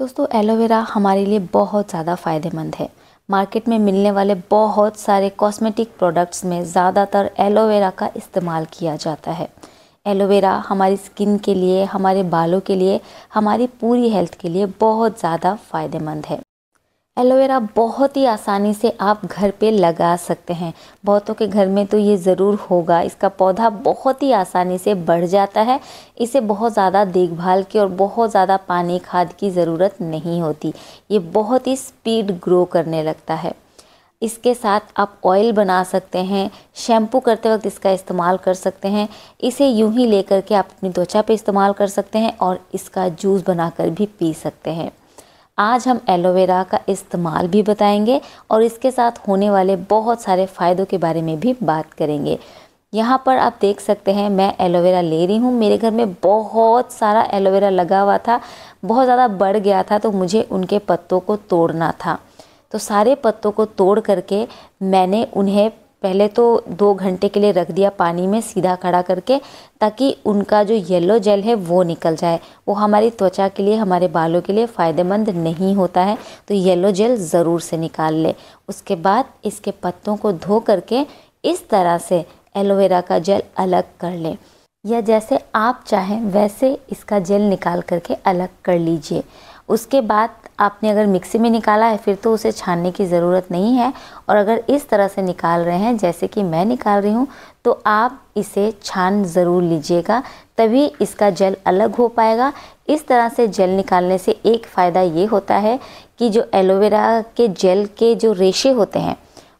दोस्तों एलोवेरा हमारे लिए बहुत ज़्यादा फ़ायदेमंद है मार्केट में मिलने वाले बहुत सारे कॉस्मेटिक प्रोडक्ट्स में ज़्यादातर एलोवेरा का इस्तेमाल किया जाता है एलोवेरा हमारी स्किन के लिए हमारे बालों के लिए हमारी पूरी हेल्थ के लिए बहुत ज़्यादा फ़ायदेमंद है एलोवेरा बहुत ही आसानी से आप घर पे लगा सकते हैं बहुतों के घर में तो ये ज़रूर होगा इसका पौधा बहुत ही आसानी से बढ़ जाता है इसे बहुत ज़्यादा देखभाल की और बहुत ज़्यादा पानी खाद की ज़रूरत नहीं होती ये बहुत ही स्पीड ग्रो करने लगता है इसके साथ आप ऑयल बना सकते हैं शैम्पू करते वक्त इसका इस्तेमाल कर सकते हैं इसे यूं ही लेकर के आप अपनी त्वचा पे इस्तेमाल कर सकते हैं और इसका जूस बनाकर भी पी सकते हैं आज हम एलोवेरा का इस्तेमाल भी बताएंगे और इसके साथ होने वाले बहुत सारे फ़ायदों के बारे में भी बात करेंगे यहाँ पर आप देख सकते हैं मैं एलोवेरा ले रही हूँ मेरे घर में बहुत सारा एलोवेरा लगा हुआ था बहुत ज़्यादा बढ़ गया था तो मुझे उनके पत्तों को तोड़ना था तो सारे पत्तों को तोड़ करके मैंने उन्हें पहले तो दो घंटे के लिए रख दिया पानी में सीधा खड़ा करके ताकि उनका जो येलो जेल है वो निकल जाए वो हमारी त्वचा के लिए हमारे बालों के लिए फ़ायदेमंद नहीं होता है तो येलो जेल ज़रूर से निकाल ले उसके बाद इसके पत्तों को धो करके इस तरह से एलोवेरा का जेल अलग कर लें या जैसे आप चाहें वैसे इसका जेल निकाल करके अलग कर लीजिए उसके बाद आपने अगर मिक्सी में निकाला है फिर तो उसे छानने की ज़रूरत नहीं है और अगर इस तरह से निकाल रहे हैं जैसे कि मैं निकाल रही हूँ तो आप इसे छान ज़रूर लीजिएगा तभी इसका जल अलग हो पाएगा इस तरह से जल निकालने से एक फ़ायदा ये होता है कि जो एलोवेरा के जेल के जो रेशे होते हैं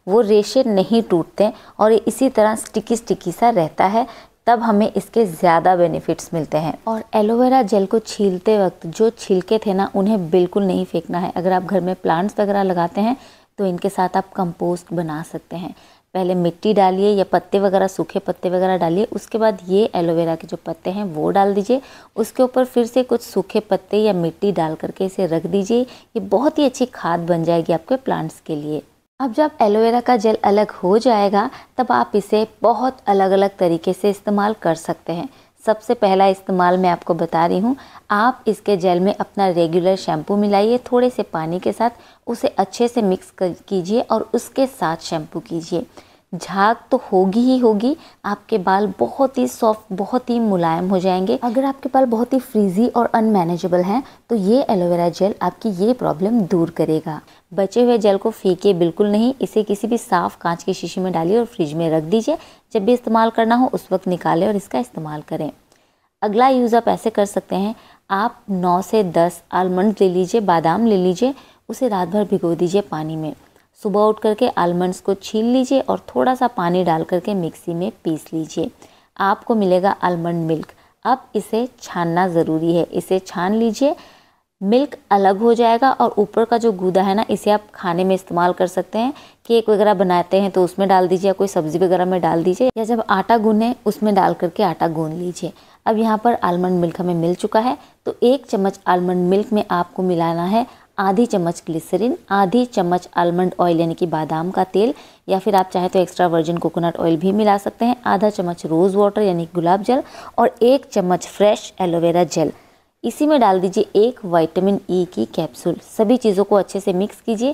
वो रेशे नहीं टूटते और इसी तरह स्टिकी स्टिकी सा रहता है तब हमें इसके ज़्यादा बेनिफिट्स मिलते हैं और एलोवेरा जेल को छीलते वक्त जो छिलके थे ना उन्हें बिल्कुल नहीं फेंकना है अगर आप घर में प्लांट्स वगैरह लगाते हैं तो इनके साथ आप कंपोस्ट बना सकते हैं पहले मिट्टी डालिए या पत्ते वगैरह सूखे पत्ते वगैरह डालिए उसके बाद ये एलोवेरा के जो पत्ते हैं वो डाल दीजिए उसके ऊपर फिर से कुछ सूखे पत्ते या मिट्टी डाल करके इसे रख दीजिए ये बहुत ही अच्छी खाद बन जाएगी आपके प्लांट्स के लिए अब जब एलोवेरा का जेल अलग हो जाएगा तब आप इसे बहुत अलग अलग तरीके से इस्तेमाल कर सकते हैं सबसे पहला इस्तेमाल मैं आपको बता रही हूँ आप इसके जेल में अपना रेगुलर शैम्पू मिलाइए थोड़े से पानी के साथ उसे अच्छे से मिक्स कीजिए और उसके साथ शैम्पू कीजिए झाग तो होगी ही होगी आपके बाल बहुत ही सॉफ्ट बहुत ही मुलायम हो जाएंगे अगर आपके बाल बहुत ही फ्रीजी और अनमैनेजेबल हैं तो ये एलोवेरा जेल आपकी ये प्रॉब्लम दूर करेगा बचे हुए जेल को फेंकिए बिल्कुल नहीं इसे किसी भी साफ कांच के शीशे में डालिए और फ्रिज में रख दीजिए जब भी इस्तेमाल करना हो उस वक्त निकालें और इसका इस्तेमाल करें अगला यूज़ आप ऐसे कर सकते हैं आप नौ से दस आलमंड ले लीजिए बादाम ले लीजिए उसे रात भर भिगो दीजिए पानी में सुबह उठ करके आलमंड्स को छील लीजिए और थोड़ा सा पानी डाल करके मिक्सी में पीस लीजिए आपको मिलेगा आलमंड मिल्क अब इसे छानना ज़रूरी है इसे छान लीजिए मिल्क अलग हो जाएगा और ऊपर का जो गूदा है ना इसे आप खाने में इस्तेमाल कर सकते हैं केक वगैरह बनाते हैं तो उसमें डाल दीजिए या कोई सब्ज़ी वगैरह में डाल दीजिए या जब आटा गूने उसमें डाल करके आटा गून लीजिए अब यहाँ पर आलमंड मिल्क हमें मिल चुका है तो एक चम्मच आलमंड मिल्क में आपको मिलाना है आधी चम्मच ग्लिसरीन आधी चम्मच आलमंड ऑयल यानी कि बादाम का तेल या फिर आप चाहे तो एक्स्ट्रा वर्जिन कोकोनट ऑयल भी मिला सकते हैं आधा चम्मच रोज़ वाटर यानी गुलाब जल और एक चम्मच फ्रेश एलोवेरा जेल इसी में डाल दीजिए एक वाइटामिन ई e की कैप्सूल सभी चीज़ों को अच्छे से मिक्स कीजिए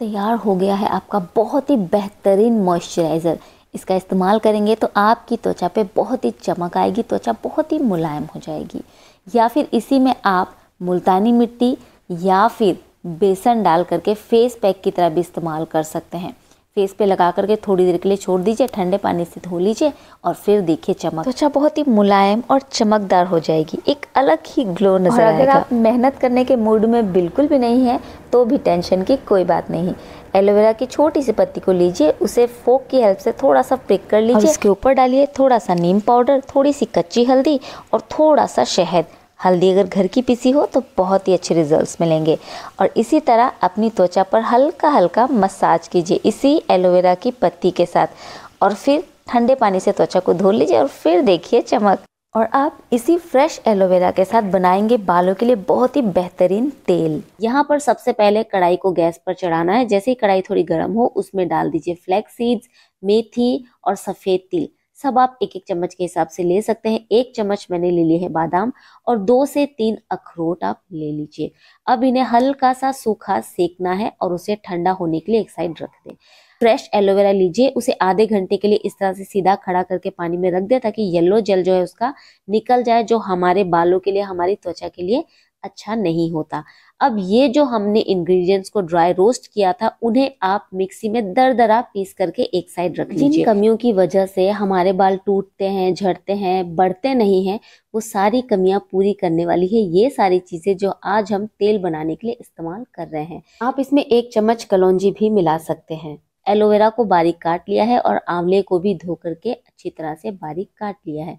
तैयार हो गया है आपका बहुत ही बेहतरीन मॉइस्चराइज़र इसका इस्तेमाल करेंगे तो आपकी त्वचा पे बहुत ही चमक आएगी त्वचा बहुत ही मुलायम हो जाएगी या फिर इसी में आप मुल्तानी मिट्टी या फिर बेसन डाल करके फेस पैक की तरह भी इस्तेमाल कर सकते हैं फेस पे लगा करके थोड़ी देर के लिए छोड़ दीजिए ठंडे पानी से धो लीजिए और फिर देखिए चमक त्वचा बहुत ही मुलायम और चमकदार हो जाएगी एक अलग ही ग्लो नजर आएगा अगर आप मेहनत करने के मूड में बिल्कुल भी नहीं है तो भी टेंशन की कोई बात नहीं एलोवेरा की छोटी सी पत्ती को लीजिए उसे फोक की हेल्प से थोड़ा सा प्रिक कर लीजिए इसके ऊपर डालिए थोड़ा सा नीम पाउडर थोड़ी सी कच्ची हल्दी और थोड़ा सा शहद हल्दी अगर घर की पीसी हो तो बहुत ही अच्छे रिजल्ट्स मिलेंगे और इसी तरह अपनी त्वचा पर हल्का हल्का मसाज कीजिए इसी एलोवेरा की पत्ती के साथ और फिर ठंडे पानी से त्वचा को धो लीजिए और फिर देखिए चमक और आप इसी फ्रेश एलोवेरा के साथ बनाएंगे बालों के लिए बहुत ही बेहतरीन तेल यहाँ पर सबसे पहले कढ़ाई को गैस पर चढ़ाना है जैसे ही कढ़ाई थोड़ी गर्म हो उसमें डाल दीजिए फ्लैक्स सीड्स मेथी और सफ़ेद तिल सब आप एक एक चम्मच के हिसाब से ले सकते हैं एक चम्मच मैंने ले लिए है बादाम और दो से तीन अखरोट आप ले लीजिए अब इन्हें हल्का सा सूखा सेकना है और उसे ठंडा होने के लिए एक साइड रख दें फ्रेश एलोवेरा लीजिए उसे आधे घंटे के लिए इस तरह से सीधा खड़ा करके पानी में रख दें ताकि येलो जेल जो है उसका निकल जाए जो हमारे बालों के लिए हमारी त्वचा के लिए अच्छा नहीं होता अब ये जो हमने इंग्रेडिएंट्स को ड्राई रोस्ट किया था उन्हें आप मिक्सी में दर दरा पीस करके एक साइड रख लीजिए जिन कमियों की वजह से हमारे बाल टूटते हैं झड़ते हैं बढ़ते नहीं हैं वो सारी कमियां पूरी करने वाली है ये सारी चीज़ें जो आज हम तेल बनाने के लिए इस्तेमाल कर रहे हैं आप इसमें एक चम्मच कलौजी भी मिला सकते हैं एलोवेरा को बारीक काट लिया है और आंवले को भी धो करके अच्छी तरह से बारीक काट लिया है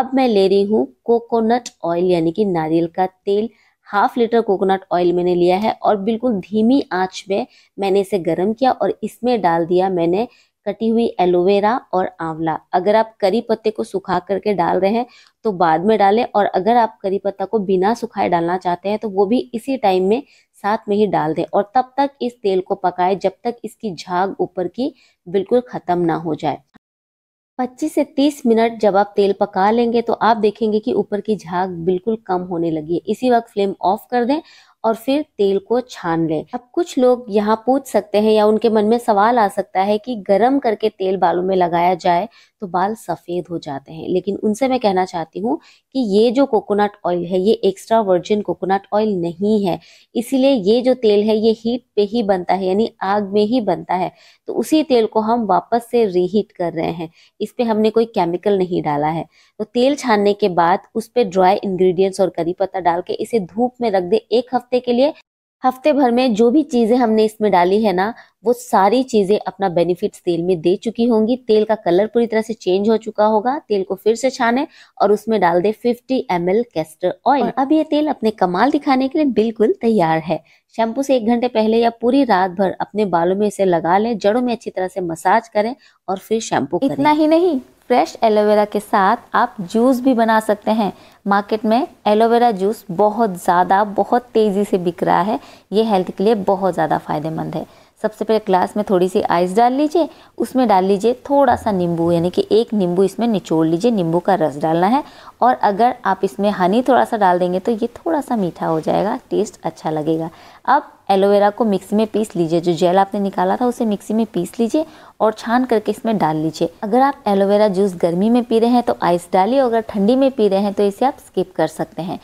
अब मैं ले रही हूँ कोकोनट ऑयल यानी कि नारियल का तेल हाफ लीटर कोकोनट ऑयल मैंने लिया है और बिल्कुल धीमी आंच में मैंने इसे गर्म किया और इसमें डाल दिया मैंने कटी हुई एलोवेरा और आंवला अगर आप करी पत्ते को सुखा करके डाल रहे हैं तो बाद में डालें और अगर आप करी पत्ता को बिना सुखाए डालना चाहते हैं तो वो भी इसी टाइम में साथ में ही डाल दें और तब तक इस तेल को पकाएं जब तक इसकी झाग ऊपर की बिल्कुल ख़त्म ना हो जाए 25 से 30 मिनट जब आप तेल पका लेंगे तो आप देखेंगे कि ऊपर की झाग बिल्कुल कम होने लगी है इसी वक्त फ्लेम ऑफ कर दें और फिर तेल को छान लें अब कुछ लोग यहाँ पूछ सकते हैं या उनके मन में सवाल आ सकता है कि गरम करके तेल बालों में लगाया जाए तो बाल सफ़ेद हो जाते हैं लेकिन उनसे मैं कहना चाहती हूँ कि ये जो कोकोनट ऑयल है ये एक्स्ट्रा वर्जिन कोकोनट ऑयल नहीं है इसीलिए ये जो तेल है ये हीट पे ही बनता है यानी आग में ही बनता है तो उसी तेल को हम वापस से रीहीट कर रहे हैं इस पर हमने कोई केमिकल नहीं डाला है तो तेल छानने के बाद उस पर ड्राई इन्ग्रीडियंट्स और करी पत्ता डाल के इसे धूप में रख दे एक हफ्ते के लिए हफ्ते भर में जो भी चीज़ें हमने इसमें डाली है ना वो सारी चीज़ें अपना बेनिफिट तेल में दे चुकी होंगी तेल का कलर पूरी तरह से चेंज हो चुका होगा तेल को फिर से छाने और उसमें डाल दे 50 एम एल कैस्टर ऑयल अब ये तेल अपने कमाल दिखाने के लिए बिल्कुल तैयार है शैम्पू से एक घंटे पहले या पूरी रात भर अपने बालों में इसे लगा लें जड़ों में अच्छी तरह से मसाज करें और फिर शैम्पू इतना ही नहीं फ्रेश एलोवेरा के साथ आप जूस भी बना सकते हैं मार्केट में एलोवेरा जूस बहुत ज़्यादा बहुत तेज़ी से बिक रहा है ये हेल्थ के लिए बहुत ज़्यादा फ़ायदेमंद है सबसे पहले ग्लास में थोड़ी सी आइस डाल लीजिए उसमें डाल लीजिए थोड़ा सा नींबू यानी कि एक नींबू इसमें निचोड़ लीजिए नींबू का रस डालना है और अगर आप इसमें हनी थोड़ा सा डाल देंगे तो ये थोड़ा सा मीठा हो जाएगा टेस्ट अच्छा लगेगा अब एलोवेरा को मिक्सी में पीस लीजिए जो जेल आपने निकाला था उसे मिक्सी में पीस लीजिए और छान करके इसमें डाल लीजिए अगर आप एलोवेरा जूस गर्मी में पी रहे हैं तो आइस डालिए अगर ठंडी में पी रहे हैं तो इसे आप स्किप कर सकते हैं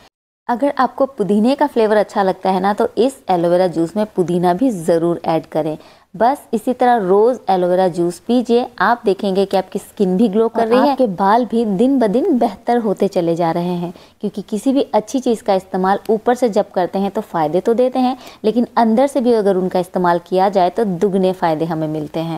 अगर आपको पुदीने का फ्लेवर अच्छा लगता है ना तो इस एलोवेरा जूस में पुदीना भी ज़रूर ऐड करें बस इसी तरह रोज़ एलोवेरा जूस पीजिए आप देखेंगे कि आपकी स्किन भी ग्लो कर रही है आपके बाल भी दिन ब दिन बेहतर होते चले जा रहे हैं क्योंकि किसी भी अच्छी चीज़ का इस्तेमाल ऊपर से जब करते हैं तो फ़ायदे तो देते हैं लेकिन अंदर से भी अगर उनका इस्तेमाल किया जाए तो दुगने फ़ायदे हमें मिलते हैं